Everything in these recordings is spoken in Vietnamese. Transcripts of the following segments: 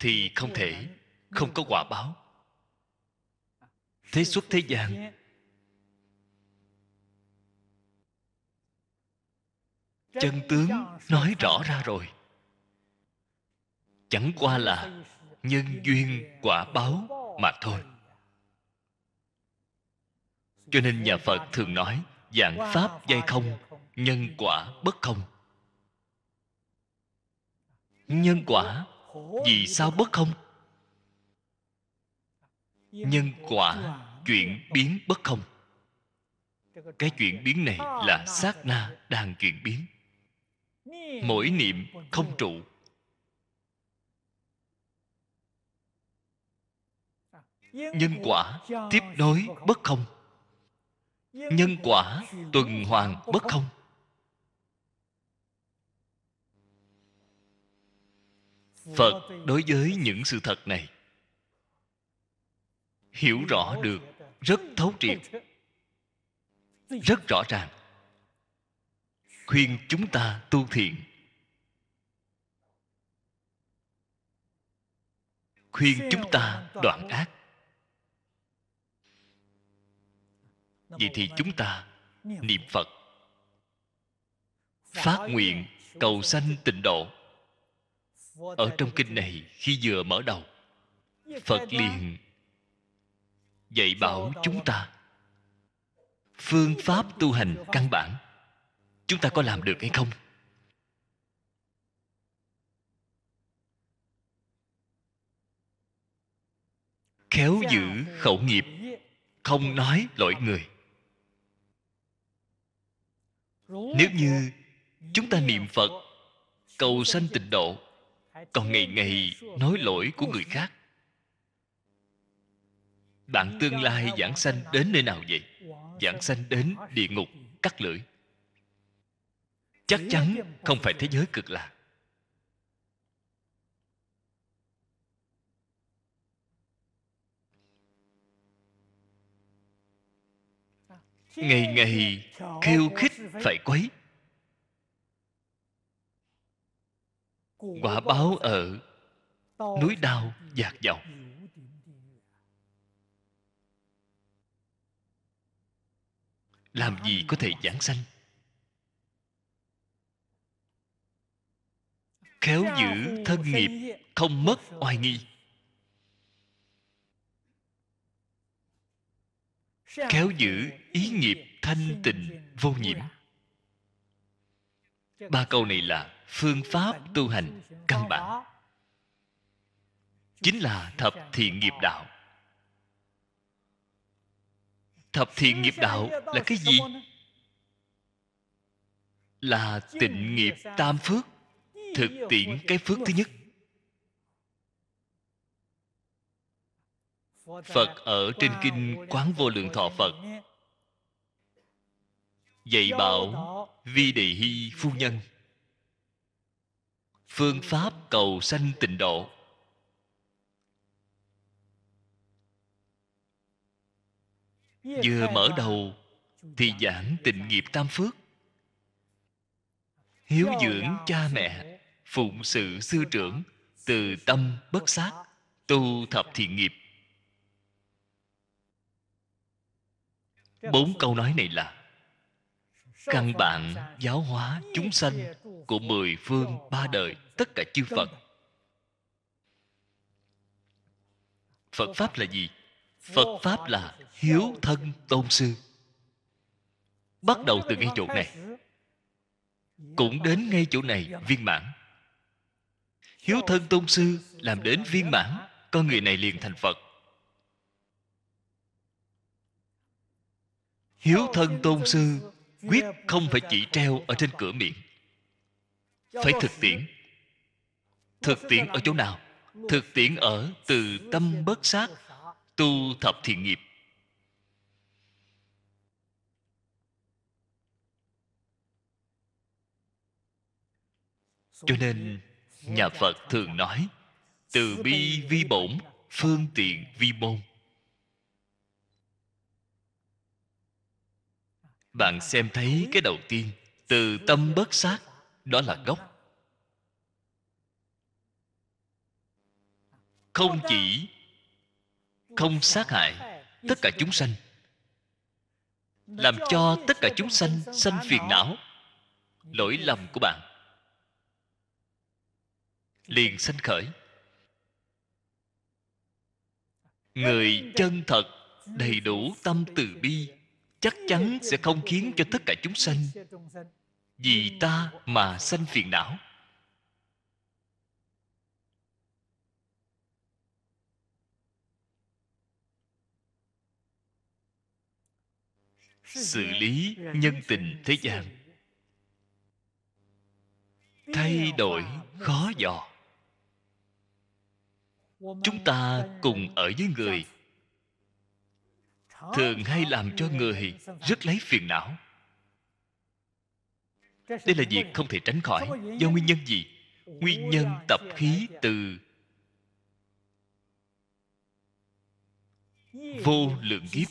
thì không thể không có quả báo thế xuất thế gian chân tướng nói rõ ra rồi chẳng qua là nhân duyên quả báo mà thôi cho nên nhà phật thường nói dạng pháp dây không nhân quả bất không nhân quả vì sao bất không nhân quả chuyển biến bất không cái chuyển biến này là sát na đang chuyển biến mỗi niệm không trụ nhân quả tiếp nối bất không nhân quả tuần hoàn bất không phật đối với những sự thật này hiểu rõ được rất thấu triệt rất rõ ràng khuyên chúng ta tu thiện khuyên chúng ta đoạn ác vậy thì chúng ta niệm phật phát nguyện cầu sanh tịnh độ ở trong kinh này khi vừa mở đầu phật liền dạy bảo chúng ta phương pháp tu hành căn bản chúng ta có làm được hay không khéo giữ khẩu nghiệp không nói lỗi người nếu như chúng ta niệm phật cầu sanh tịnh độ còn ngày ngày nói lỗi của người khác bạn tương lai giảng sanh đến nơi nào vậy giảng sanh đến địa ngục cắt lưỡi chắc chắn không phải thế giới cực lạc ngày ngày khiêu khích phải quấy quả báo ở núi đau dạt dọc làm gì có thể giảng sanh khéo giữ thân nghiệp không mất oai nghi khéo giữ ý nghiệp thanh tịnh vô nhiễm ba câu này là phương pháp tu hành căn bản chính là thập thiện nghiệp đạo thập thiện nghiệp đạo là cái gì là tịnh nghiệp tam phước thực tiễn cái phước thứ nhất phật ở trên kinh quán vô lượng thọ phật dạy bảo vi đề hy phu nhân phương pháp cầu sanh tịnh độ vừa mở đầu thì giảng tình nghiệp tam phước hiếu dưỡng cha mẹ phụng sự sư trưởng từ tâm bất sát tu thập thiện nghiệp bốn câu nói này là căn bản giáo hóa chúng sanh của mười phương ba đời tất cả chư phật phật pháp là gì phật pháp là hiếu thân tôn sư bắt đầu từ ngay chỗ này cũng đến ngay chỗ này viên mãn hiếu thân tôn sư làm đến viên mãn con người này liền thành phật hiếu thân tôn sư quyết không phải chỉ treo ở trên cửa miệng phải thực tiễn thực tiễn ở chỗ nào thực tiễn ở từ tâm bất sát tu thập thiện nghiệp cho nên nhà phật thường nói từ bi vi bổn phương tiện vi môn bạn xem thấy cái đầu tiên từ tâm bất sát đó là gốc không chỉ không sát hại tất cả chúng sanh làm cho tất cả chúng sanh sanh phiền não lỗi lầm của bạn liền sanh khởi người chân thật đầy đủ tâm từ bi chắc chắn sẽ không khiến cho tất cả chúng sanh vì ta mà sanh phiền não xử lý nhân tình thế gian thay đổi khó dò chúng ta cùng ở với người thường hay làm cho người rất lấy phiền não đây là việc không thể tránh khỏi do nguyên nhân gì nguyên nhân tập khí từ vô lượng kiếp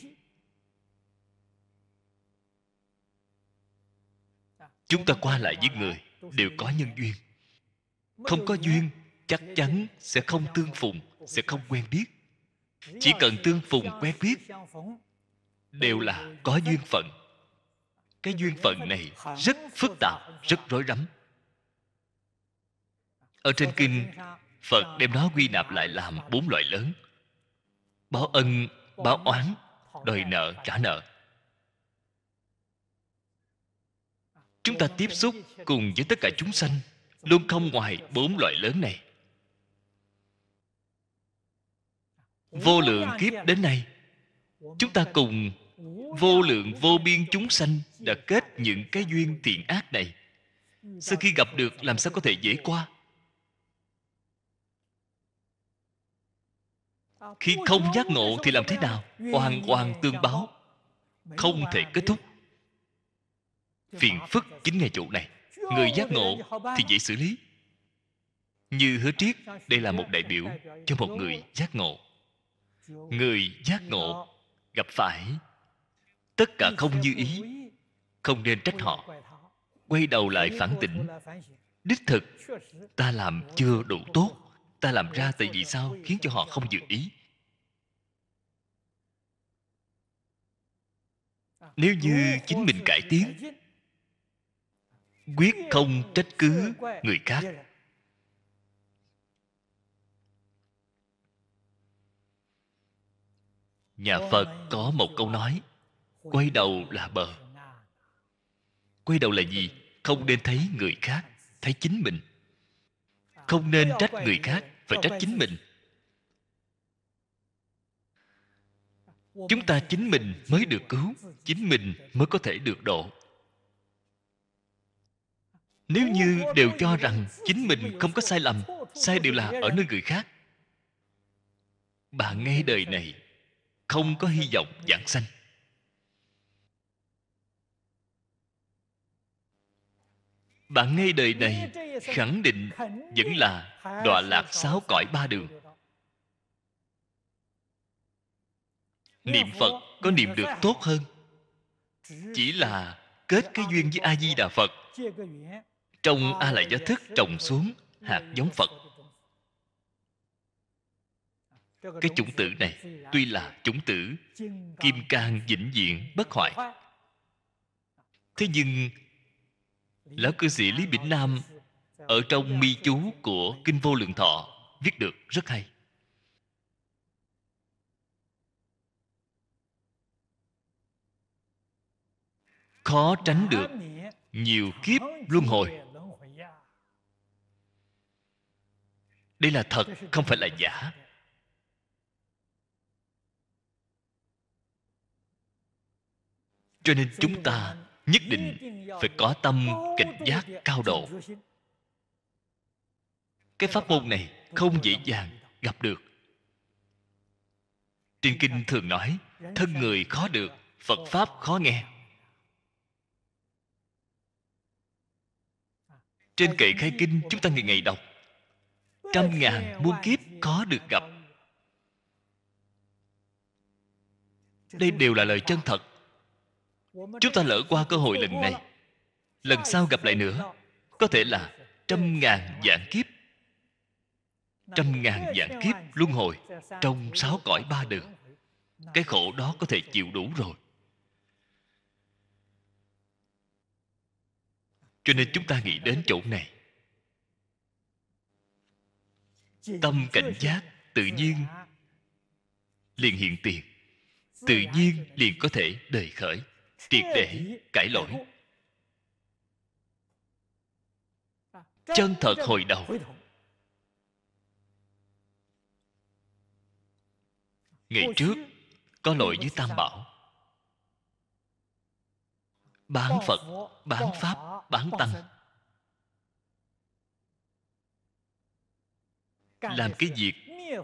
chúng ta qua lại với người đều có nhân duyên không có duyên chắc chắn sẽ không tương phùng sẽ không quen biết chỉ cần tương phùng quen biết đều là có duyên phận cái duyên phận này rất phức tạp rất rối rắm ở trên kinh phật đem nó quy nạp lại làm bốn loại lớn báo ân báo oán đòi nợ trả nợ chúng ta tiếp xúc cùng với tất cả chúng sanh luôn không ngoài bốn loại lớn này vô lượng kiếp đến nay chúng ta cùng vô lượng vô biên chúng sanh đã kết những cái duyên thiện ác này sau khi gặp được làm sao có thể dễ qua khi không giác ngộ thì làm thế nào hoàn oan tương báo không thể kết thúc phiền phức chính ngày chủ này người giác ngộ thì dễ xử lý như hứa triết đây là một đại biểu cho một người giác ngộ người giác ngộ gặp phải tất cả không như ý không nên trách họ quay đầu lại phản tỉnh đích thực ta làm chưa đủ tốt ta làm ra tại vì sao khiến cho họ không dự ý nếu như chính mình cải tiến quyết không trách cứ người khác nhà phật có một câu nói quay đầu là bờ quay đầu là gì không nên thấy người khác thấy chính mình không nên trách người khác phải trách chính mình chúng ta chính mình mới được cứu chính mình mới có thể được độ nếu như đều cho rằng chính mình không có sai lầm sai đều là ở nơi người khác bạn nghe đời này không có hy vọng giảng sanh bạn ngay đời này khẳng định vẫn là đọa lạc sáu cõi ba đường niệm phật có niệm được tốt hơn chỉ là kết cái duyên với a di đà phật trong a la giá thức trồng xuống hạt giống phật cái chủng tử này tuy là chủng tử kim cang vĩnh diện bất hoại thế nhưng lão cư sĩ lý bỉnh nam ở trong mi chú của kinh vô lượng thọ viết được rất hay khó tránh được nhiều kiếp luân hồi đây là thật không phải là giả cho nên chúng ta nhất định phải có tâm cảnh giác cao độ cái pháp môn này không dễ dàng gặp được trên kinh thường nói thân người khó được phật pháp khó nghe trên kệ khai kinh chúng ta ngày ngày đọc trăm ngàn muôn kiếp khó được gặp đây đều là lời chân thật chúng ta lỡ qua cơ hội lần này lần sau gặp lại nữa có thể là trăm ngàn dạng kiếp trăm ngàn dạng kiếp luân hồi trong sáu cõi ba đường cái khổ đó có thể chịu đủ rồi cho nên chúng ta nghĩ đến chỗ này tâm cảnh giác tự nhiên liền hiện tiền tự nhiên liền có thể đời khởi triệt để cải lỗi chân thật hồi đầu ngày trước có lỗi với tam bảo bán phật bán pháp bán tăng làm cái việc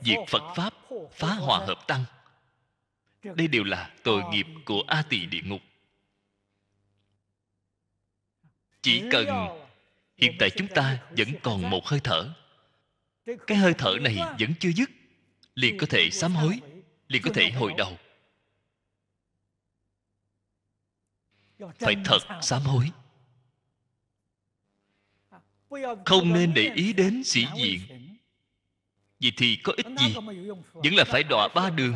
diệt phật pháp phá hòa hợp tăng đây đều là tội nghiệp của a tỳ địa ngục chỉ cần hiện tại chúng ta vẫn còn một hơi thở cái hơi thở này vẫn chưa dứt liền có thể sám hối liền có thể hồi đầu phải thật sám hối không nên để ý đến sĩ diện vì thì có ích gì vẫn là phải đọa ba đường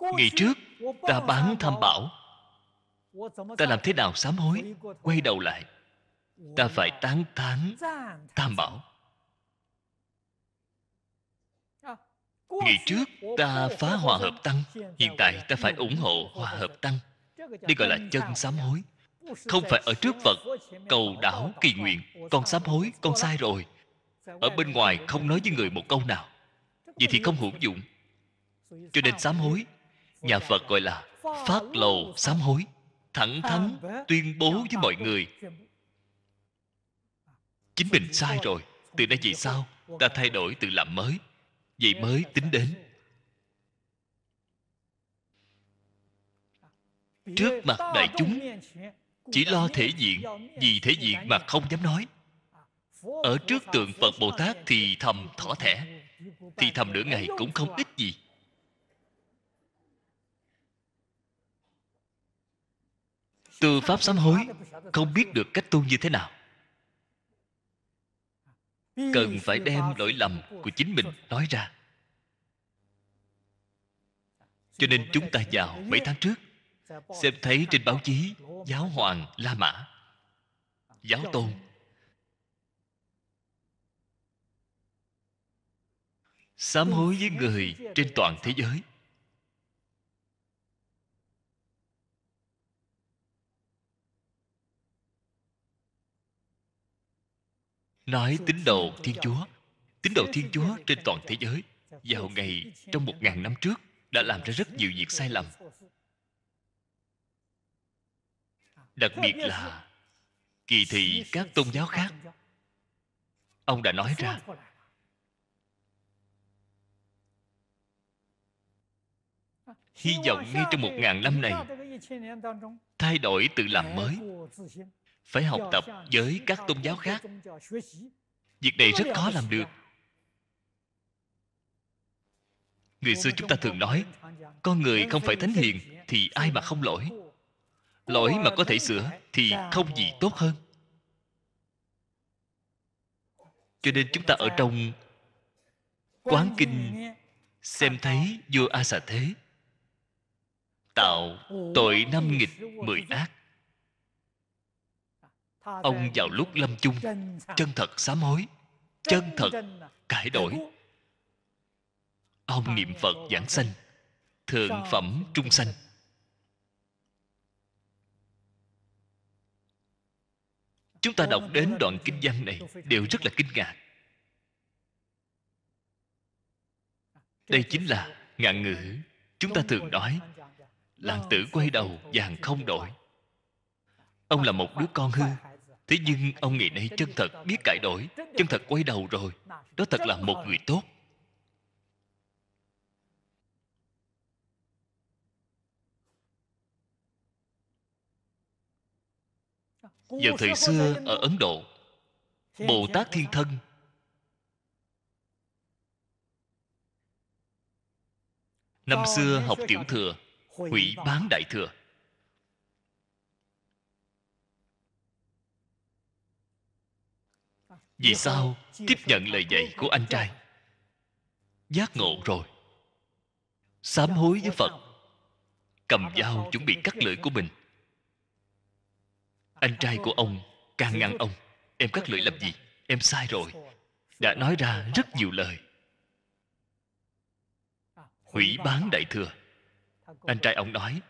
ngày trước ta bán tham bảo ta làm thế nào sám hối quay đầu lại ta phải tán thán tam bảo ngày trước ta phá hòa hợp tăng hiện tại ta phải ủng hộ hòa hợp tăng đây gọi là chân sám hối không phải ở trước phật cầu đảo kỳ nguyện con sám hối con sai rồi ở bên ngoài không nói với người một câu nào vậy thì không hữu dụng cho nên sám hối nhà phật gọi là phát lầu sám hối thẳng à, thắn vâng tuyên bố với mọi người chính mình sai rồi từ nay về sau ta thay đổi từ làm mới vậy mới tính đến trước mặt đại chúng chỉ lo thể diện vì thể diện mà không dám nói à, ở trước tượng phật bồ tát thì thầm thỏ thẻ thì thầm nửa ngày cũng không ít gì tư pháp sám hối không biết được cách tu như thế nào cần phải đem lỗi lầm của chính mình nói ra cho nên chúng ta vào mấy tháng trước xem thấy trên báo chí giáo hoàng la mã giáo tôn sám hối với người trên toàn thế giới nói tín đồ thiên chúa tín đồ thiên chúa trên toàn thế giới vào ngày trong một ngàn năm trước đã làm ra rất nhiều việc sai lầm đặc biệt là kỳ thị các tôn giáo khác ông đã nói ra hy vọng ngay trong một ngàn năm này thay đổi tự làm mới phải học tập với các tôn giáo khác việc này rất khó làm được người xưa chúng ta thường nói con người không phải thánh hiền thì ai mà không lỗi lỗi mà có thể sửa thì không gì tốt hơn cho nên chúng ta ở trong quán kinh xem thấy vua a xà thế tạo tội năm nghịch mười ác ông vào lúc lâm chung chân thật sám hối chân thật cải đổi ông niệm phật giảng sanh thượng phẩm trung sanh chúng ta đọc đến đoạn kinh văn này đều rất là kinh ngạc đây chính là ngạn ngữ chúng ta thường nói làng tử quay đầu vàng không đổi ông là một đứa con hư thế nhưng ông ngày nay chân thật biết cải đổi chân thật quay đầu rồi đó thật là một người tốt vào thời xưa ở ấn độ bồ tát thiên thân năm xưa học tiểu thừa hủy bán đại thừa vì sao tiếp nhận lời dạy của anh trai giác ngộ rồi sám hối với phật cầm dao chuẩn bị cắt lưỡi của mình anh trai của ông càng ngăn ông em cắt lưỡi làm gì em sai rồi đã nói ra rất nhiều lời hủy bán đại thừa anh trai ông nói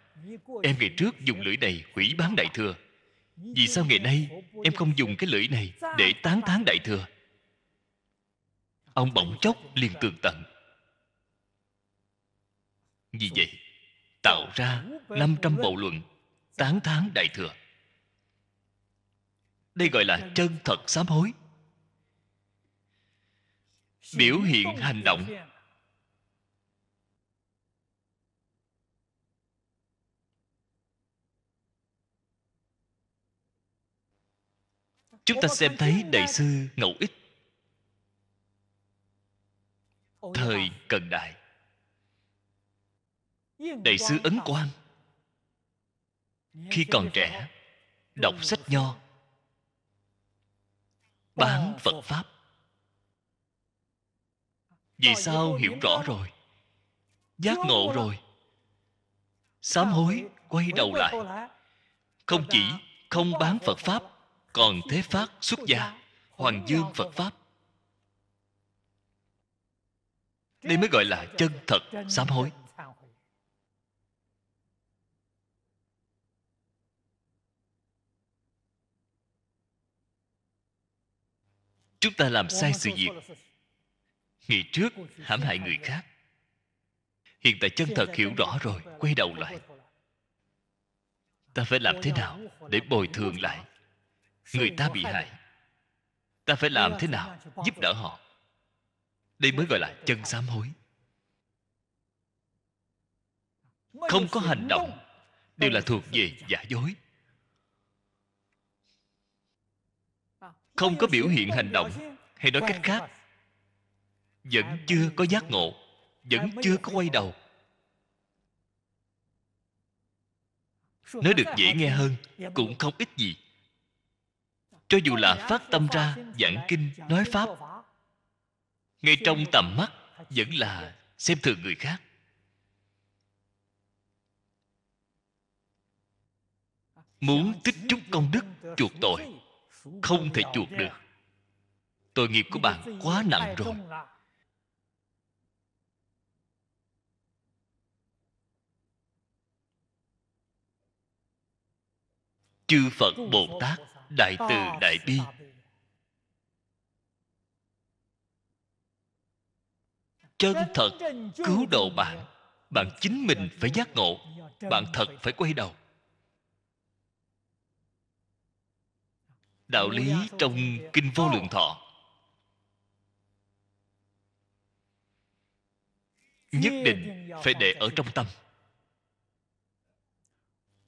em ngày trước dùng lưỡi này hủy bán đại thừa vì sao ngày nay em không dùng cái lưỡi này để tán thán đại thừa ông bỗng chốc liền tường tận vì vậy tạo ra 500 bộ luận tán thán đại thừa đây gọi là chân thật sám hối biểu hiện hành động chúng ta xem thấy đại sư ngẫu ích thời cận đại đại sư ấn quan khi còn trẻ đọc sách nho bán phật pháp vì sao hiểu rõ rồi giác ngộ rồi sám hối quay đầu lại không chỉ không bán phật pháp còn thế pháp xuất gia hoàng dương phật pháp đây mới gọi là chân thật sám hối chúng ta làm sai sự việc ngày trước hãm hại người khác hiện tại chân thật hiểu rõ rồi quay đầu lại ta phải làm thế nào để bồi thường lại người ta bị hại ta phải làm thế nào giúp đỡ họ đây mới gọi là chân sám hối không có hành động đều là thuộc về giả dối à, không có biểu hiện hành động hay nói cách khác vẫn chưa có giác ngộ vẫn chưa có quay đầu nói được dễ nghe hơn cũng không ít gì cho dù là phát tâm ra giảng kinh nói pháp ngay trong tầm mắt vẫn là xem thường người khác muốn tích trúc công đức chuộc tội không thể chuộc được tội nghiệp của bạn quá nặng rồi chư phật bồ tát đại từ đại bi chân thật cứu độ bạn bạn chính mình phải giác ngộ bạn thật phải quay đầu đạo lý trong kinh vô lượng thọ nhất định phải để ở trong tâm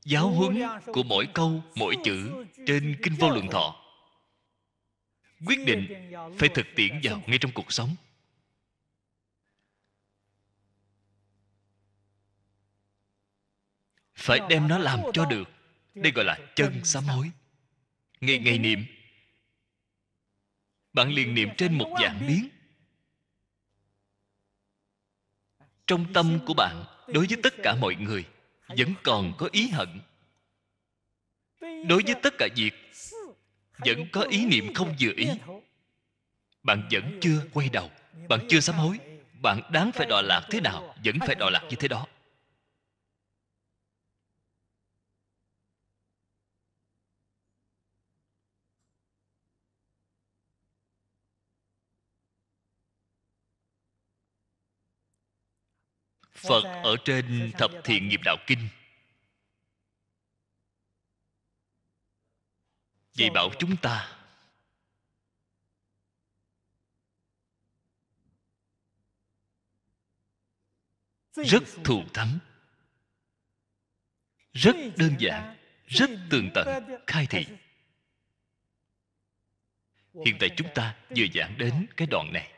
giáo huấn của mỗi câu mỗi chữ trên kinh vô lượng thọ quyết định phải thực tiễn vào ngay trong cuộc sống phải đem nó làm cho được đây gọi là chân sám hối ngày ngày niệm bạn liền niệm trên một dạng biến trong tâm của bạn đối với tất cả mọi người vẫn còn có ý hận đối với tất cả việc vẫn có ý niệm không vừa ý bạn vẫn chưa quay đầu bạn chưa sám hối bạn đáng phải đọa lạc thế nào vẫn phải đọa lạc như thế đó phật ở trên thập thiện nghiệp đạo kinh dạy bảo chúng ta rất thù thắng rất đơn giản rất tường tận khai thị hiện tại chúng ta vừa giảng đến cái đoạn này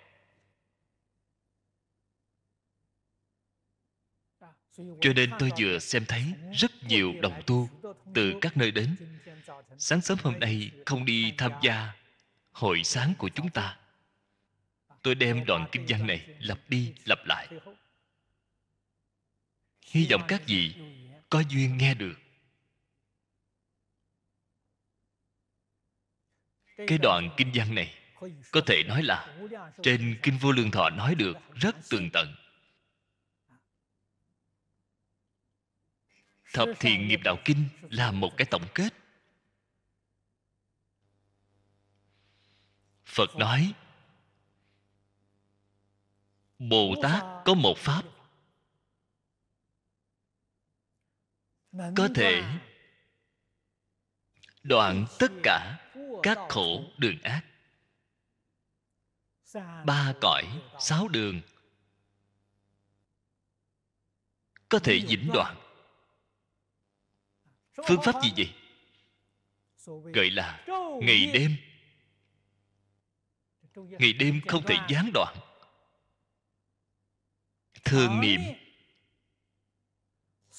cho nên tôi vừa xem thấy rất nhiều đồng tu từ các nơi đến sáng sớm hôm nay không đi tham gia hội sáng của chúng ta tôi đem đoạn kinh văn này lặp đi lặp lại hy vọng các vị có duyên nghe được cái đoạn kinh văn này có thể nói là trên kinh vô lượng thọ nói được rất tường tận thập thiện nghiệp đạo kinh là một cái tổng kết phật nói bồ tát có một pháp có thể đoạn tất cả các khổ đường ác ba cõi sáu đường có thể dính đoạn phương pháp gì vậy gọi là ngày đêm ngày đêm không thể gián đoạn thường niệm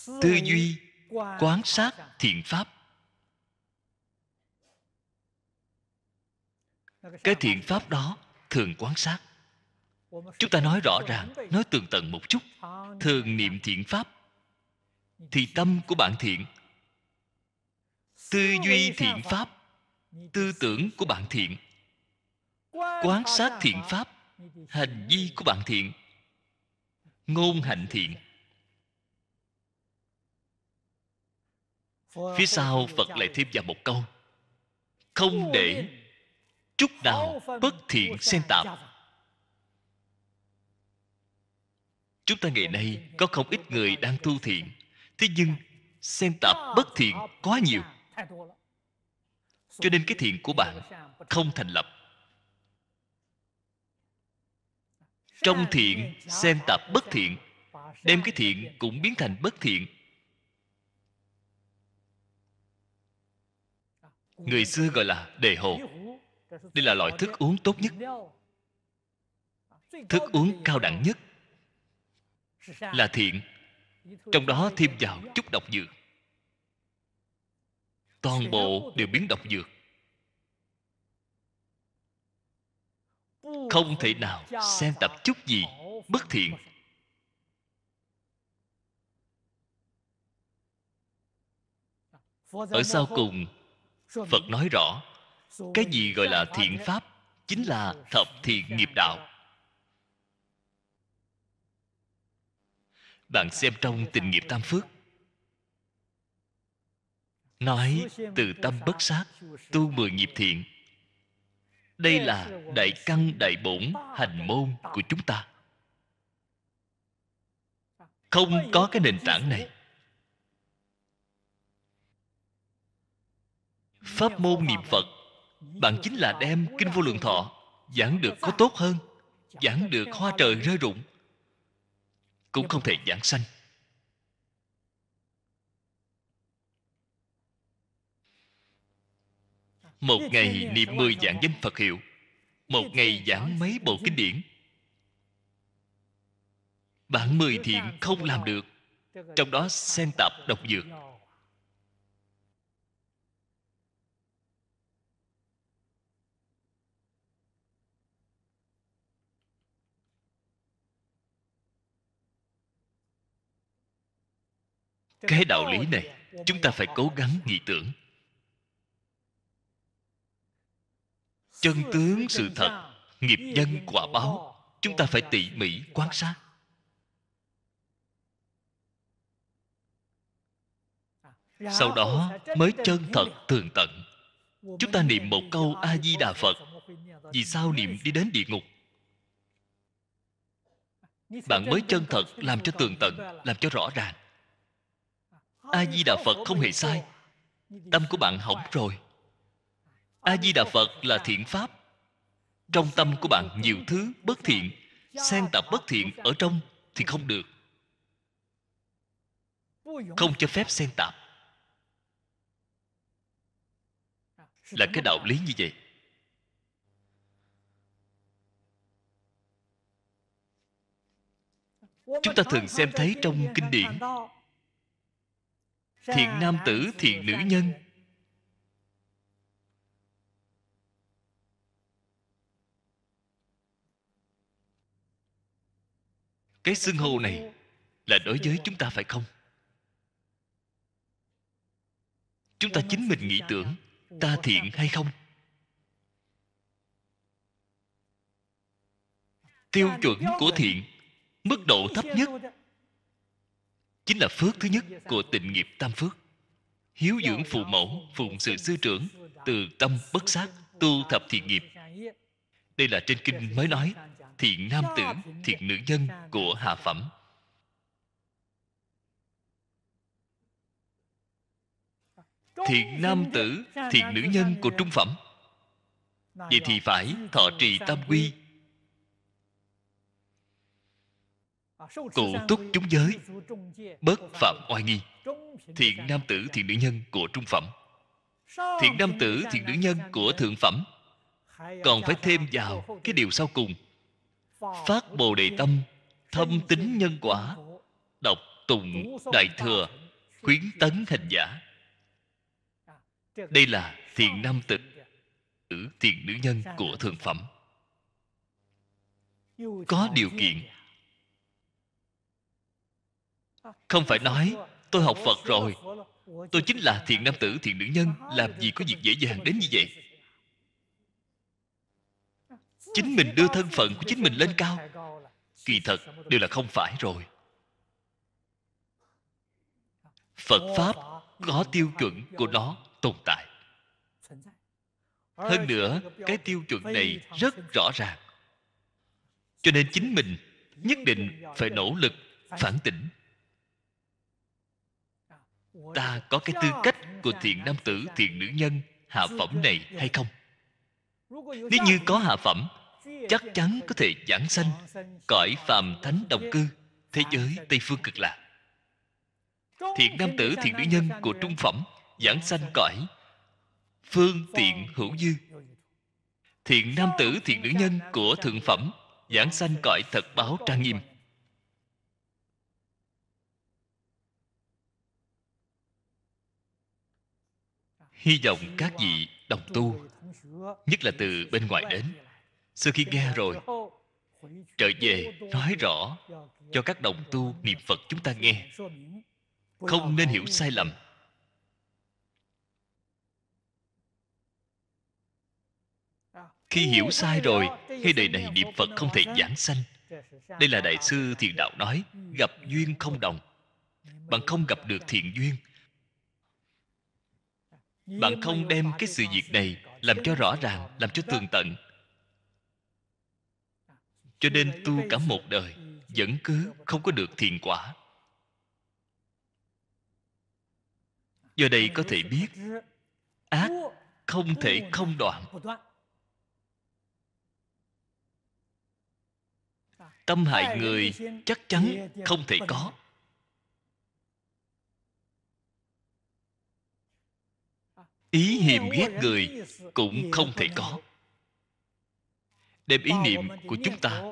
tư duy quán sát thiện pháp cái thiện pháp đó thường quán sát chúng ta nói rõ ràng nói tường tận một chút thường niệm thiện pháp thì tâm của bạn thiện tư duy thiện pháp tư tưởng của bạn thiện quan sát thiện pháp hành vi của bạn thiện ngôn hạnh thiện phía sau phật lại thêm vào một câu không để chút nào bất thiện xen tạp chúng ta ngày nay có không ít người đang tu thiện thế nhưng xen tạp bất thiện quá nhiều cho nên cái thiện của bạn không thành lập trong thiện xen tạp bất thiện đem cái thiện cũng biến thành bất thiện à, người xưa gọi là đề hồ đây là loại thức uống tốt nhất à, thức uống cao đẳng nhất là thiện trong đó thêm vào chút độc dược toàn bộ đều biến độc dược không thể nào xem tập chút gì bất thiện ở sau cùng phật nói rõ cái gì gọi là thiện pháp chính là thập thiện nghiệp đạo bạn xem trong tình nghiệp tam phước nói từ tâm bất sát tu mười nghiệp thiện đây là đại căn đại bổn hành môn của chúng ta không có cái nền tảng này pháp môn niệm phật bạn chính là đem kinh vô lượng thọ giảng được có tốt hơn giảng được hoa trời rơi rụng cũng không thể giảng sanh Một ngày niệm mười dạng danh Phật hiệu Một ngày giảng mấy bộ kinh điển Bạn mười thiện không làm được Trong đó xen tạp độc dược cái đạo lý này chúng ta phải cố gắng nghĩ tưởng chân tướng sự thật nghiệp nhân quả báo chúng ta phải tỉ mỉ quan sát sau đó mới chân thật tường tận chúng ta niệm một câu a di đà phật vì sao niệm đi đến địa ngục bạn mới chân thật làm cho tường tận làm cho rõ ràng a di đà phật không hề sai tâm của bạn hỏng rồi a di đà phật là thiện pháp trong tâm của bạn nhiều thứ bất thiện xen tạp bất thiện ở trong thì không được không cho phép xen tạp là cái đạo lý như vậy chúng ta thường xem thấy trong kinh điển thiện nam tử thiện nữ nhân cái xưng hô này là đối với chúng ta phải không chúng ta chính mình nghĩ tưởng ta thiện hay không tiêu chuẩn của thiện mức độ thấp nhất chính là phước thứ nhất của tịnh nghiệp tam phước hiếu dưỡng phụ mẫu phụng sự sư trưởng từ tâm bất sát tu thập thiện nghiệp đây là trên kinh mới nói thiện nam tử thiện nữ nhân của hạ phẩm thiện nam tử thiện nữ nhân của trung phẩm vậy thì phải thọ trì tam quy cụ túc chúng giới bất phạm oai nghi thiện nam tử thiện nữ nhân của trung phẩm thiện nam tử thiện nữ nhân của thượng phẩm còn phải thêm vào cái điều sau cùng phát bồ đề tâm thâm tính nhân quả đọc tùng đại thừa khuyến tấn hành giả đây là thiền nam tử tử thiền nữ nhân của thượng phẩm có điều kiện không phải nói tôi học phật rồi tôi chính là thiền nam tử thiền nữ nhân làm gì có việc dễ dàng đến như vậy chính mình đưa thân phận của chính mình lên cao kỳ thật đều là không phải rồi phật pháp có tiêu chuẩn của nó tồn tại hơn nữa cái tiêu chuẩn này rất rõ ràng cho nên chính mình nhất định phải nỗ lực phản tỉnh ta có cái tư cách của thiện nam tử thiện nữ nhân hạ phẩm này hay không nếu như có hạ phẩm chắc chắn có thể giảng sanh cõi phàm thánh đồng cư thế giới tây phương cực lạc thiện nam tử thiện nữ nhân của trung phẩm giảng sanh cõi phương tiện hữu dư thiện nam tử thiện nữ nhân của thượng phẩm giảng sanh cõi thật báo trang nghiêm hy vọng các vị đồng tu nhất là từ bên ngoài đến sau khi nghe rồi trở về nói rõ cho các đồng tu niệm phật chúng ta nghe không nên hiểu sai lầm khi hiểu sai rồi cái đời này niệm phật không thể giảng sanh đây là đại sư thiền đạo nói gặp duyên không đồng bạn không gặp được thiện duyên bạn không đem cái sự việc này làm cho rõ ràng làm cho tường tận cho nên tu cả một đời vẫn cứ không có được thiền quả do đây có thể biết ác không thể không đoạn tâm hại người chắc chắn không thể có ý hiềm ghét người cũng không thể có đem ý niệm của chúng ta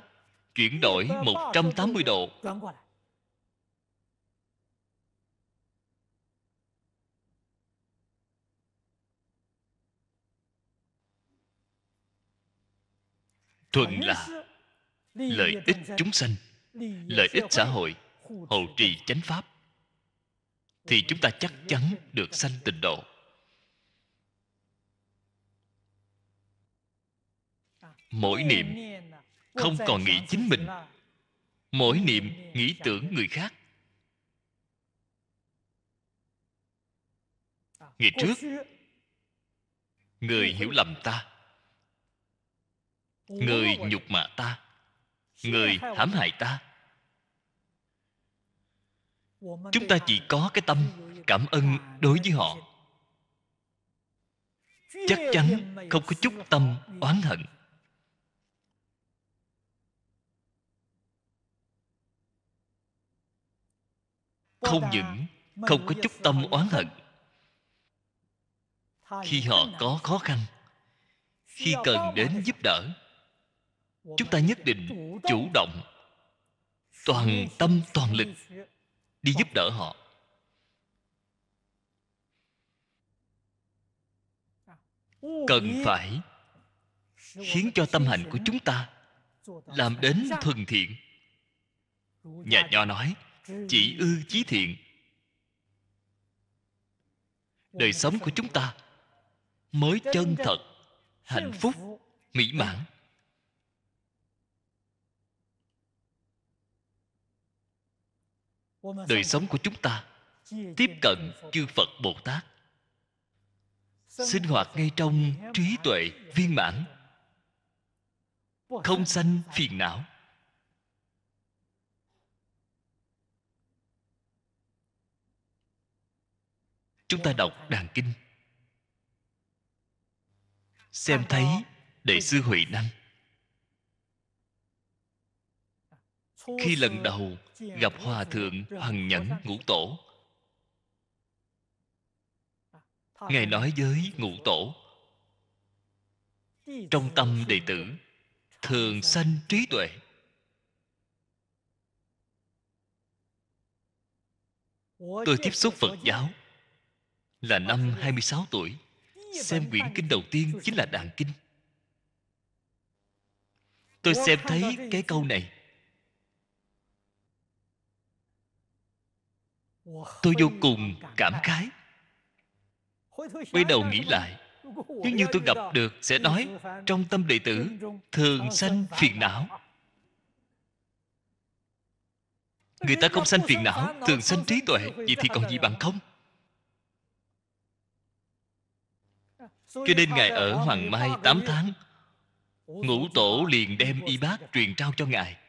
chuyển đổi 180 độ thuận là lợi ích chúng sanh lợi ích xã hội hộ trì chánh pháp thì chúng ta chắc chắn được sanh tịnh độ mỗi niệm không còn nghĩ chính mình mỗi niệm nghĩ tưởng người khác ngày trước người hiểu lầm ta người nhục mạ ta người hãm hại ta chúng ta chỉ có cái tâm cảm ơn đối với họ chắc chắn không có chút tâm oán hận không những không có chút tâm oán hận khi họ có khó khăn khi cần đến giúp đỡ chúng ta nhất định chủ động toàn tâm toàn lực đi giúp đỡ họ à, cần phải khiến cho tâm hành của chúng ta làm đến thuần thiện nhà nho nói chỉ ư chí thiện đời sống của chúng ta mới chân thật hạnh phúc mỹ mãn đời sống của chúng ta tiếp cận chư phật bồ tát sinh hoạt ngay trong trí tuệ viên mãn không sanh phiền não chúng ta đọc đàn kinh xem thấy đệ sư huệ năng khi lần đầu gặp hòa thượng hằng nhẫn ngũ tổ ngài nói với ngũ tổ trong tâm đệ tử thường sanh trí tuệ tôi tiếp xúc phật giáo là năm 26 tuổi Xem quyển kinh đầu tiên chính là Đàn Kinh Tôi xem thấy cái câu này Tôi vô cùng cảm khái Quay đầu nghĩ lại Nếu như tôi gặp được sẽ nói Trong tâm đệ tử thường sanh phiền não Người ta không sanh phiền não Thường sanh trí tuệ Vậy thì còn gì bằng không Cho nên Ngài ở Hoàng Mai 8 tháng Ngũ tổ liền đem y bác truyền trao cho Ngài à,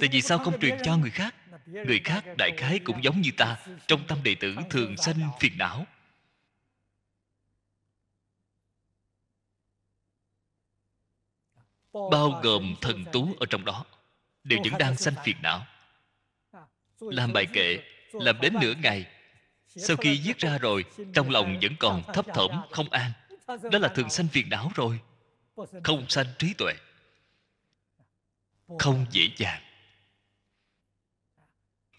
Tại vì sao không truyền cho người khác Người khác đại khái cũng giống như ta Trong tâm đệ tử thường sanh phiền não Bao gồm thần tú ở trong đó Đều vẫn đang sanh phiền não à, Làm bài kệ Làm đến nửa ngày sau khi giết ra rồi trong lòng vẫn còn thấp thỏm không an đó là thường sanh phiền não rồi không sanh trí tuệ không dễ dàng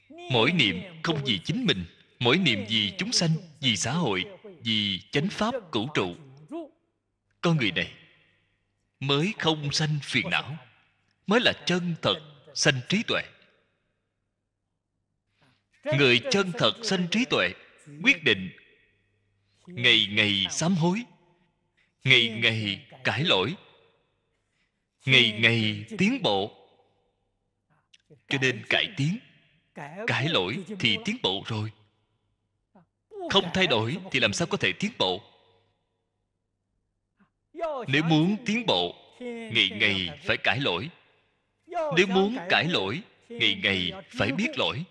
mỗi niệm không vì chính mình mỗi niệm vì chúng sanh vì xã hội vì chánh pháp cửu trụ con người này mới không sanh phiền não mới là chân thật sanh trí tuệ người chân thật sanh trí tuệ quyết định ngày ngày sám hối ngày ngày cải lỗi ngày ngày tiến bộ cho nên cải tiến cải lỗi thì tiến bộ rồi không thay đổi thì làm sao có thể tiến bộ nếu muốn tiến bộ ngày ngày phải cải lỗi nếu muốn cải lỗi ngày ngày phải biết lỗi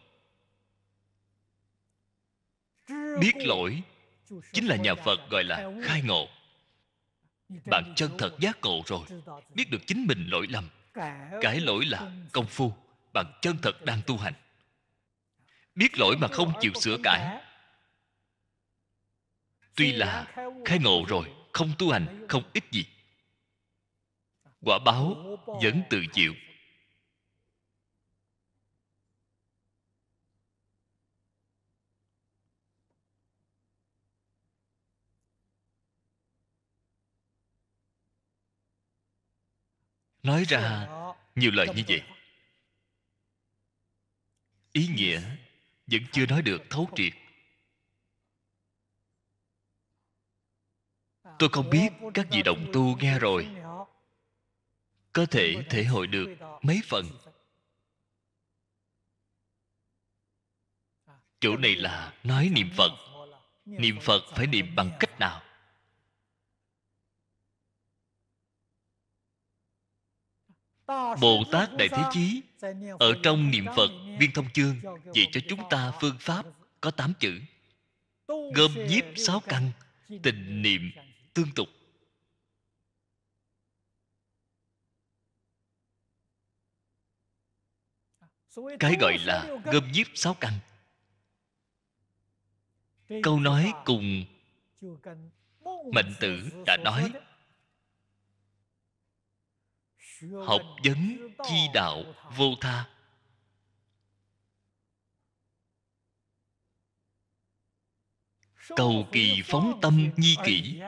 biết lỗi chính là nhà phật gọi là khai ngộ bạn chân thật giác ngộ rồi biết được chính mình lỗi lầm cái lỗi là công phu bạn chân thật đang tu hành biết lỗi mà không chịu sửa cải tuy là khai ngộ rồi không tu hành không ích gì quả báo vẫn tự chịu nói ra nhiều lời như vậy ý nghĩa vẫn chưa nói được thấu triệt tôi không biết các vị đồng tu nghe rồi có thể thể hội được mấy phần chỗ này là nói niệm phật niệm phật phải niệm bằng cách nào Bồ Tát Đại Thế Chí ở trong niệm Phật viên thông chương dạy cho chúng ta phương pháp có tám chữ gom nhiếp sáu căn tình niệm tương tục cái gọi là gom nhiếp sáu căn câu nói cùng Mệnh tử đã nói học vấn chi đạo vô tha cầu kỳ phóng tâm nhi kỷ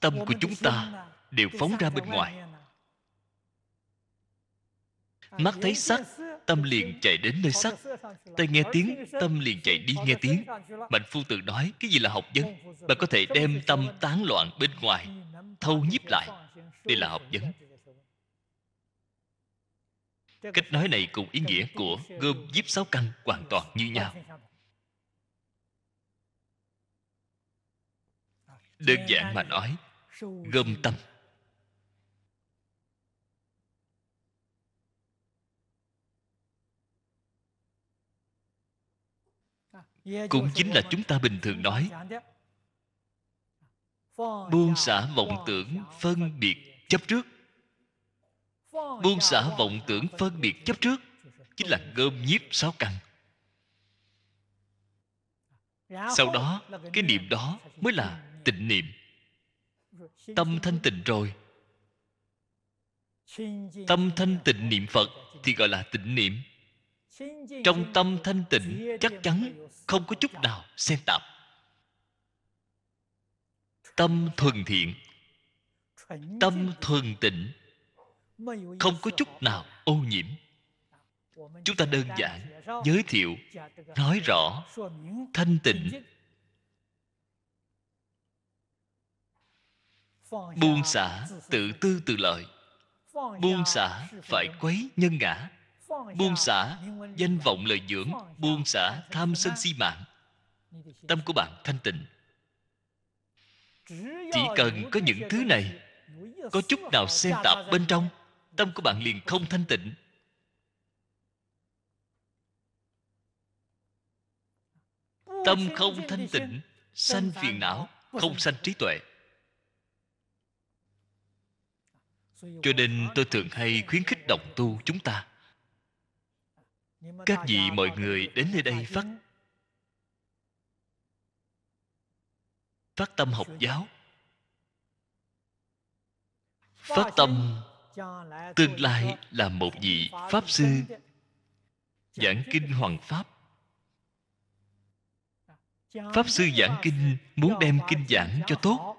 tâm của chúng ta đều phóng ra bên ngoài mắt thấy sắc tâm liền chạy đến nơi sắc tai nghe tiếng tâm liền chạy đi nghe tiếng mạnh phu tử nói cái gì là học vấn bạn có thể đem tâm tán loạn bên ngoài thâu nhiếp lại đây là học vấn cách nói này cùng ý nghĩa của gom giúp sáu căn hoàn toàn như nhau đơn giản mà nói gom tâm cũng chính là chúng ta bình thường nói buông xả vọng tưởng phân biệt chấp trước buông xả vọng tưởng phân biệt chấp trước chính là gom nhiếp sáu căn sau đó cái niệm đó mới là tịnh niệm tâm thanh tịnh rồi tâm thanh tịnh niệm phật thì gọi là tịnh niệm trong tâm thanh tịnh chắc chắn không có chút nào xen tạp tâm thuần thiện tâm thuần tịnh không có chút nào ô nhiễm chúng ta đơn giản giới thiệu nói rõ thanh tịnh buông xả tự tư tự lợi buông xả phải quấy nhân ngã buông xả danh vọng lợi dưỡng buông xả tham sân si mạng tâm của bạn thanh tịnh chỉ cần có những thứ này có chút nào xen tạp bên trong tâm của bạn liền không thanh tịnh tâm không thanh tịnh sanh phiền não không sanh trí tuệ cho nên tôi thường hay khuyến khích đồng tu chúng ta các vị mọi người đến nơi đây phát phát tâm học giáo phát tâm tương lai là một vị pháp sư giảng kinh hoàng pháp pháp sư giảng kinh muốn đem kinh giảng cho tốt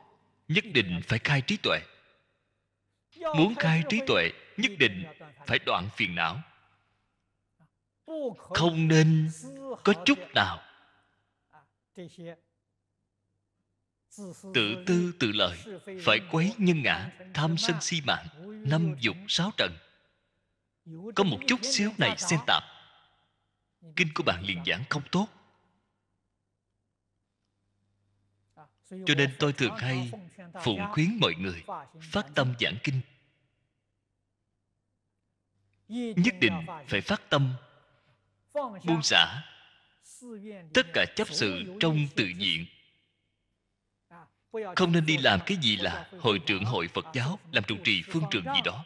nhất định phải khai trí tuệ muốn khai trí tuệ nhất định phải đoạn phiền não không nên có chút nào tự tư tự lợi phải quấy nhân ngã tham sân si mạng năm dục sáu trần có một chút xíu này xen tạp kinh của bạn liền giảng không tốt cho nên tôi thường hay phụng khuyến mọi người phát tâm giảng kinh nhất định phải phát tâm buông xả tất cả chấp sự trong tự nhiên không nên đi làm cái gì là hội trưởng hội phật giáo làm trụ trì phương trường gì đó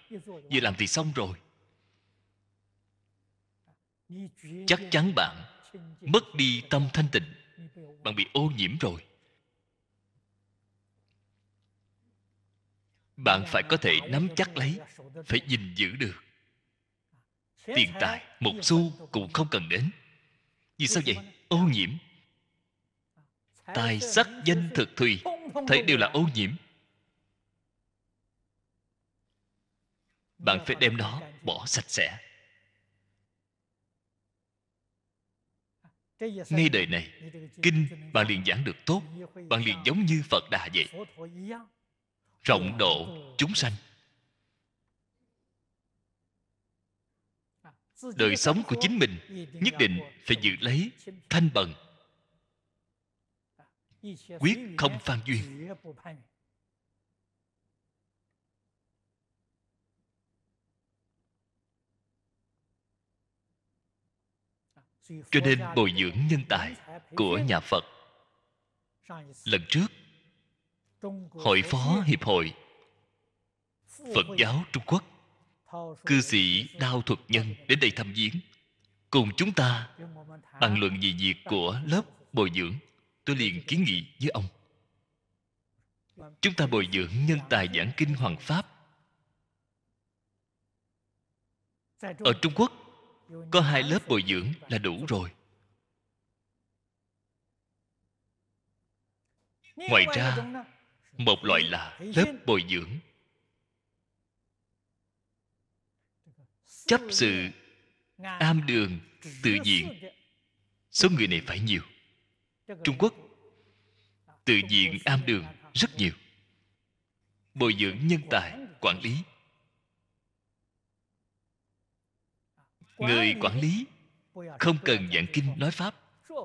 vừa làm thì xong rồi chắc chắn bạn mất đi tâm thanh tịnh bạn bị ô nhiễm rồi bạn phải có thể nắm chắc lấy phải gìn giữ được tiền tài một xu cũng không cần đến vì sao vậy ô nhiễm tài sắc danh thực thùy thấy đều là ô nhiễm bạn phải đem nó bỏ sạch sẽ ngay đời này kinh bạn liền giảng được tốt bạn liền giống như phật đà vậy rộng độ chúng sanh đời sống của chính mình nhất định phải giữ lấy thanh bần quyết không phan duyên cho nên bồi dưỡng nhân tài của nhà phật lần trước hội phó hiệp hội phật giáo trung quốc cư sĩ đao thuật nhân đến đây thăm viếng cùng chúng ta bàn luận về việc của lớp bồi dưỡng tôi liền kiến nghị với ông chúng ta bồi dưỡng nhân tài giảng kinh hoàng pháp ở trung quốc có hai lớp bồi dưỡng là đủ rồi ngoài ra một loại là lớp bồi dưỡng chấp sự am đường tự diện số người này phải nhiều trung quốc tự diện am đường rất nhiều bồi dưỡng nhân tài quản lý người quản lý không cần giảng kinh nói pháp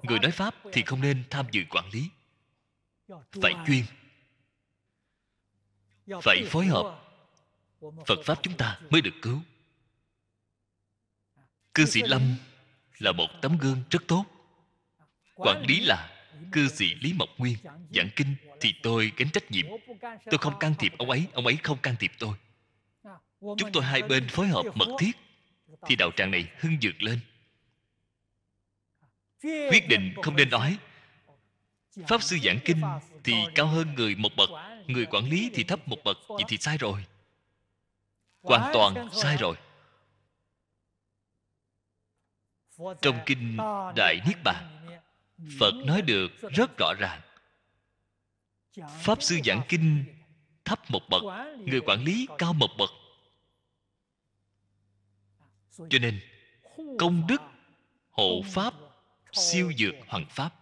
người nói pháp thì không nên tham dự quản lý phải chuyên phải phối hợp phật pháp chúng ta mới được cứu cư sĩ lâm là một tấm gương rất tốt quản lý là cư sĩ lý mộc nguyên giảng kinh thì tôi gánh trách nhiệm tôi không can thiệp ông ấy ông ấy không can thiệp tôi chúng tôi hai bên phối hợp mật thiết thì đạo tràng này hưng dược lên quyết định không nên nói pháp sư giảng kinh thì cao hơn người một bậc người quản lý thì thấp một bậc vậy thì sai rồi hoàn toàn sai rồi trong kinh đại niết bàn phật nói được rất rõ ràng pháp sư giảng kinh thấp một bậc người quản lý cao một bậc cho nên công đức hộ pháp siêu dược hoàng pháp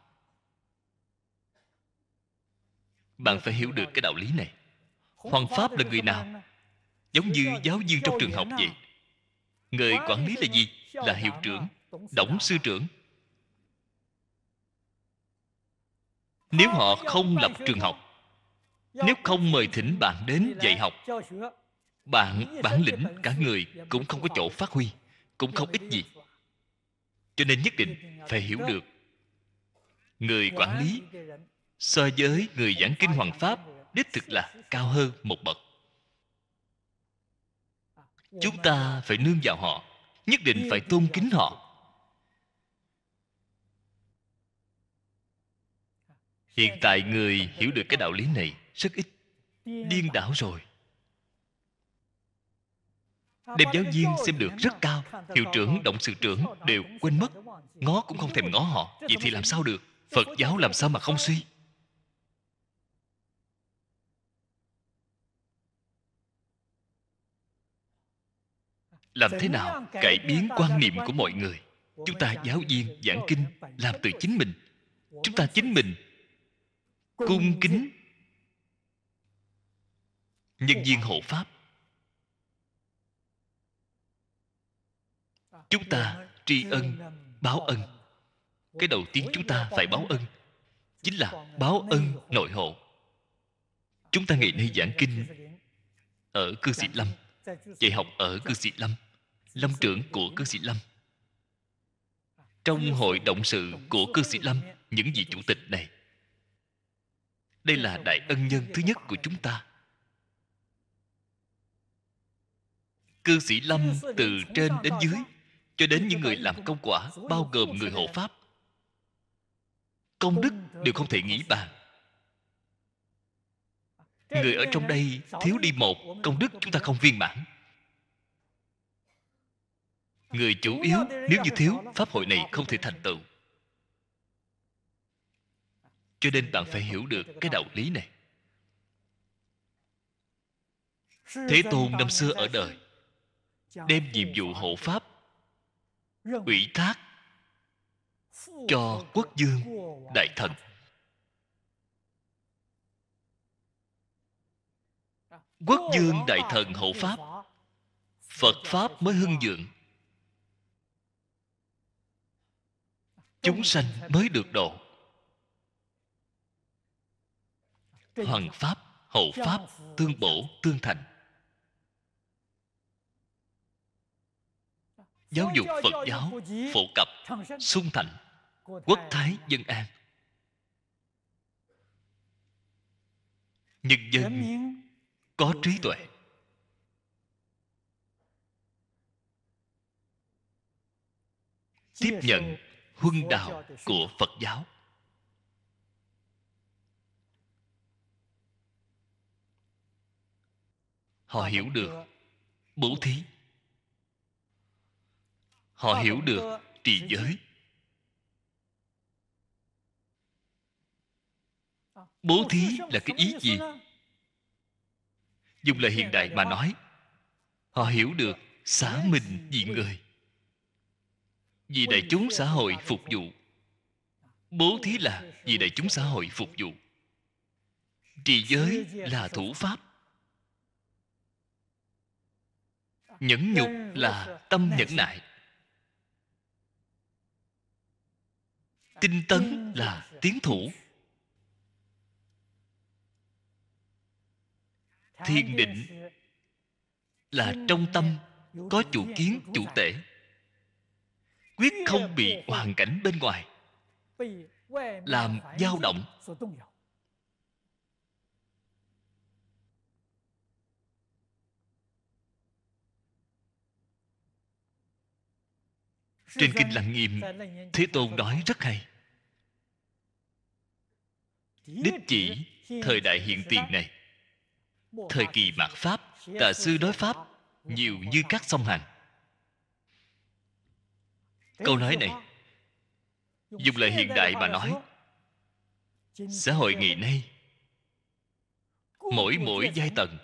bạn phải hiểu được cái đạo lý này hoàng pháp là người nào giống như giáo viên trong trường học vậy người quản lý là gì là hiệu trưởng Đổng sư trưởng Nếu họ không lập trường học Nếu không mời thỉnh bạn đến dạy học Bạn bản lĩnh cả người Cũng không có chỗ phát huy Cũng không ích gì Cho nên nhất định phải hiểu được Người quản lý So với người giảng kinh hoàng pháp Đích thực là cao hơn một bậc à, Chúng ta phải nương vào họ Nhất định phải tôn kính họ hiện tại người hiểu được cái đạo lý này rất ít điên đảo rồi đem giáo viên xem được rất cao hiệu trưởng động sự trưởng đều quên mất ngó cũng không thèm ngó họ vậy thì làm sao được phật giáo làm sao mà không suy làm thế nào cải biến quan niệm của mọi người chúng ta giáo viên giảng kinh làm từ chính mình chúng ta chính mình cung kính nhân viên hộ pháp chúng ta tri ân báo ân cái đầu tiên chúng ta phải báo ân chính là báo ân nội hộ chúng ta ngày nay giảng kinh ở cư sĩ lâm dạy học ở cư sĩ lâm lâm trưởng của cư sĩ lâm trong hội động sự của cư sĩ lâm những vị chủ tịch này đây là đại ân nhân thứ nhất của chúng ta cư sĩ lâm từ trên đến dưới cho đến những người làm công quả bao gồm người hộ pháp công đức đều không thể nghĩ bàn người ở trong đây thiếu đi một công đức chúng ta không viên mãn người chủ yếu nếu như thiếu pháp hội này không thể thành tựu cho nên bạn phải hiểu được cái đạo lý này thế tôn năm xưa ở đời đem nhiệm vụ hộ pháp ủy thác cho quốc dương đại thần quốc dương đại thần hộ pháp phật pháp mới hưng vượng chúng sanh mới được độ Hoằng pháp hậu pháp tương bổ tương thành giáo dục phật giáo phổ cập sung thành, quốc thái dân an nhân dân có trí tuệ tiếp nhận huân đạo của phật giáo họ hiểu được bố thí họ hiểu được trì giới bố thí là cái ý gì dùng lời hiện đại mà nói họ hiểu được xã mình vì người vì đại chúng xã hội phục vụ bố thí là vì đại chúng xã hội phục vụ trì giới là thủ pháp nhẫn nhục ừ, là tâm nhẫn nại tinh tấn ừ. là tiến thủ thiền định là trong tâm có chủ kiến chủ tể quyết không bị hoàn cảnh bên ngoài làm dao động Trên Kinh Lăng Nghiêm Thế Tôn nói rất hay Đích chỉ thời đại hiện tiền này Thời kỳ mạt Pháp Tà sư nói Pháp Nhiều như các sông hành Câu nói này Dùng lời hiện đại mà nói Xã hội ngày nay Mỗi mỗi giai tầng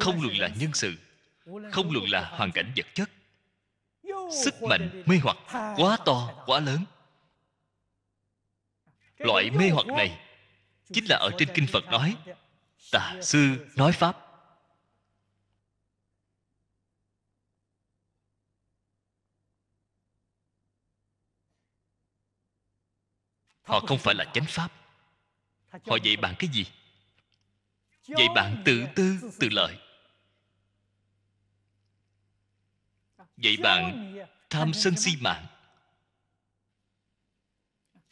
Không luận là nhân sự không luận là hoàn cảnh vật chất sức mạnh mê hoặc quá to quá lớn loại mê hoặc này chính là ở trên kinh phật nói tà sư nói pháp họ không phải là chánh pháp họ dạy bạn cái gì dạy bạn tự tư tự lợi vậy bạn tham sân si mạng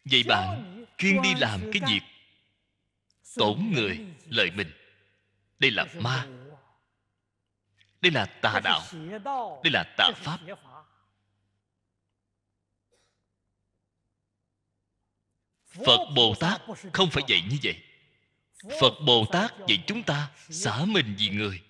vậy bạn chuyên đi làm cái việc tổn người lợi mình đây là ma đây là tà đạo đây là tà pháp phật bồ tát không phải dạy như vậy phật bồ tát dạy chúng ta xả mình vì người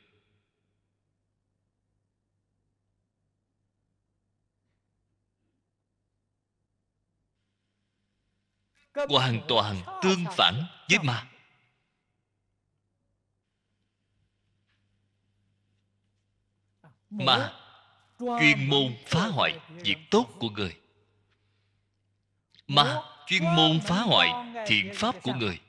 hoàn toàn tương phản với ma ma chuyên môn phá hoại việc tốt của người ma chuyên môn phá hoại thiện pháp của người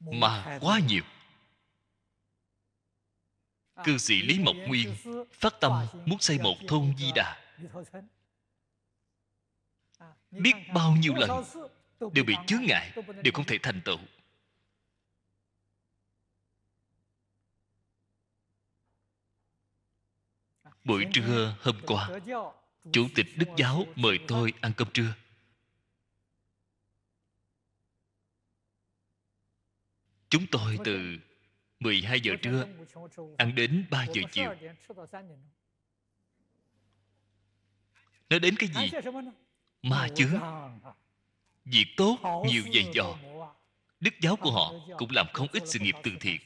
mà quá nhiều cư sĩ lý mộc nguyên phát tâm muốn xây một thôn di đà biết bao nhiêu lần đều bị chướng ngại đều không thể thành tựu buổi trưa hôm qua chủ tịch đức giáo mời tôi ăn cơm trưa chúng tôi từ 12 giờ trưa ăn đến 3 giờ chiều nó đến cái gì ma chướng việc tốt nhiều dày dò đức giáo của họ cũng làm không ít sự nghiệp từ thiện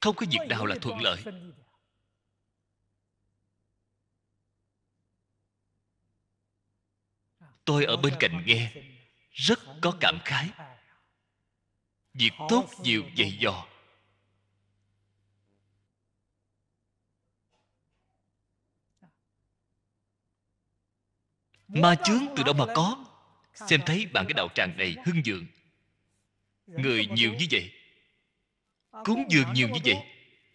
không có việc nào là thuận lợi tôi ở bên cạnh nghe rất có cảm khái việc tốt nhiều dày dò ma chướng từ đâu mà có xem thấy bạn cái đạo tràng này hưng dượng người nhiều như vậy cúng dường nhiều như vậy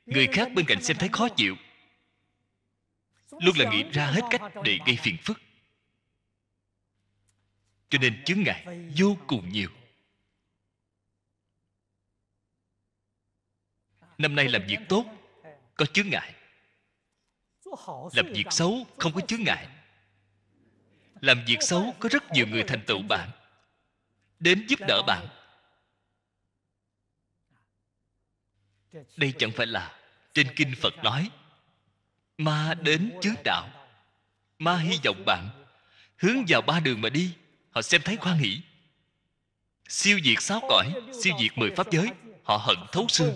người khác bên cạnh xem thấy khó chịu luôn là nghĩ ra hết cách để gây phiền phức cho nên chứng ngại vô cùng nhiều năm nay làm việc tốt có chướng ngại làm việc xấu không có chướng ngại làm việc xấu có rất nhiều người thành tựu bạn đến giúp đỡ bạn đây chẳng phải là trên kinh phật nói ma đến chướng đạo ma hy vọng bạn hướng vào ba đường mà đi họ xem thấy khoan hỷ siêu diệt sáu cõi siêu diệt mười pháp giới họ hận thấu xương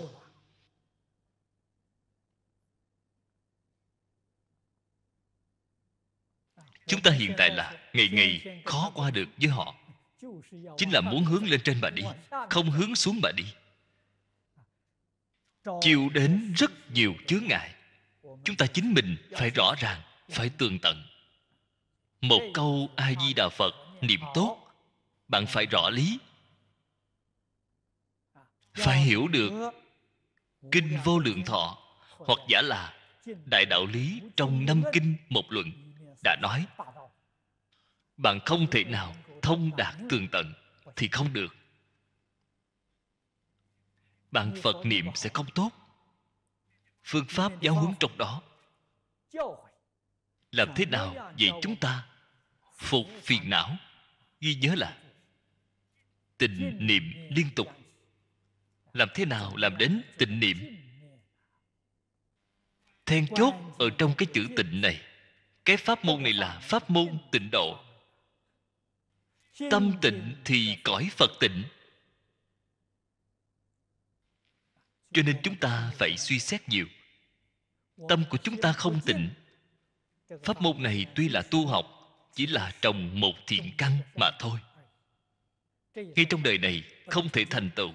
chúng ta hiện tại là ngày ngày khó qua được với họ chính là muốn hướng lên trên mà đi không hướng xuống mà đi chịu đến rất nhiều chướng ngại chúng ta chính mình phải rõ ràng phải tường tận một câu a di đà phật niệm tốt bạn phải rõ lý phải hiểu được kinh vô lượng thọ hoặc giả là đại đạo lý trong năm kinh một luận đã nói bạn không thể nào thông đạt tường tận thì không được bạn phật niệm sẽ không tốt phương pháp giáo huấn trong đó làm thế nào vậy chúng ta phục phiền não ghi nhớ là tình niệm liên tục làm thế nào làm đến tình niệm then chốt ở trong cái chữ tình này cái pháp môn này là pháp môn tịnh độ tâm tịnh thì cõi phật tịnh cho nên chúng ta phải suy xét nhiều tâm của chúng ta không tịnh pháp môn này tuy là tu học chỉ là trồng một thiện căn mà thôi ngay trong đời này không thể thành tựu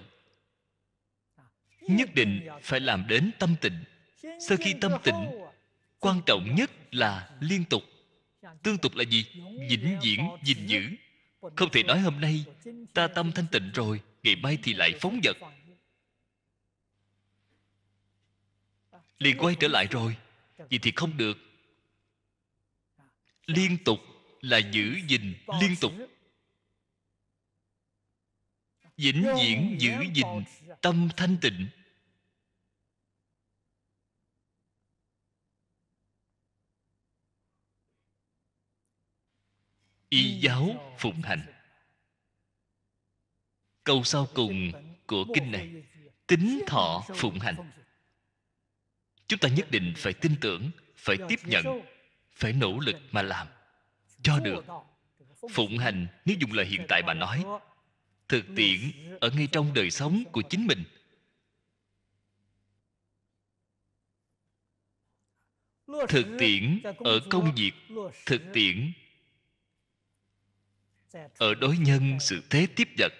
nhất định phải làm đến tâm tịnh sau khi tâm tịnh quan trọng nhất là liên tục tương tục là gì vĩnh viễn gìn giữ không thể nói hôm nay ta tâm thanh tịnh rồi ngày mai thì lại phóng dật liền quay trở lại rồi vậy thì không được liên tục là giữ gìn liên tục vĩnh viễn giữ gìn tâm thanh tịnh y giáo phụng hành câu sau cùng của kinh này tính thọ phụng hành chúng ta nhất định phải tin tưởng phải tiếp nhận phải nỗ lực mà làm cho được phụng hành nếu dùng lời hiện tại bà nói thực tiễn ở ngay trong đời sống của chính mình thực tiễn ở công việc thực tiễn ở đối nhân sự thế tiếp vật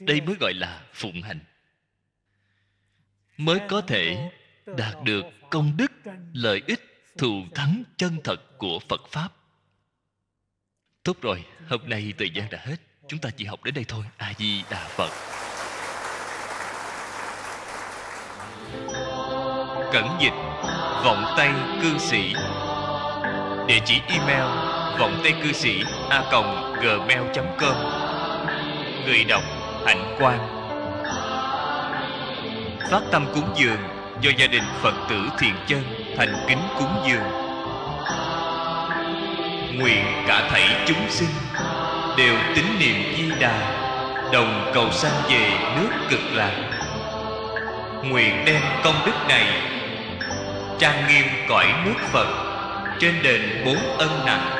đây mới gọi là phụng hành mới có thể đạt được công đức lợi ích thù thắng chân thật của phật pháp tốt rồi hôm nay thời gian đã hết chúng ta chỉ học đến đây thôi a di đà phật cẩn dịch vọng tay cư sĩ địa chỉ email vọng tây cư sĩ a còng gmail com người đọc hạnh quan phát tâm cúng dường do gia đình phật tử thiện chân thành kính cúng dường nguyện cả thảy chúng sinh đều tín niệm di đà đồng cầu sanh về nước cực lạc nguyện đem công đức này trang nghiêm cõi nước phật trên đền bốn ân nặng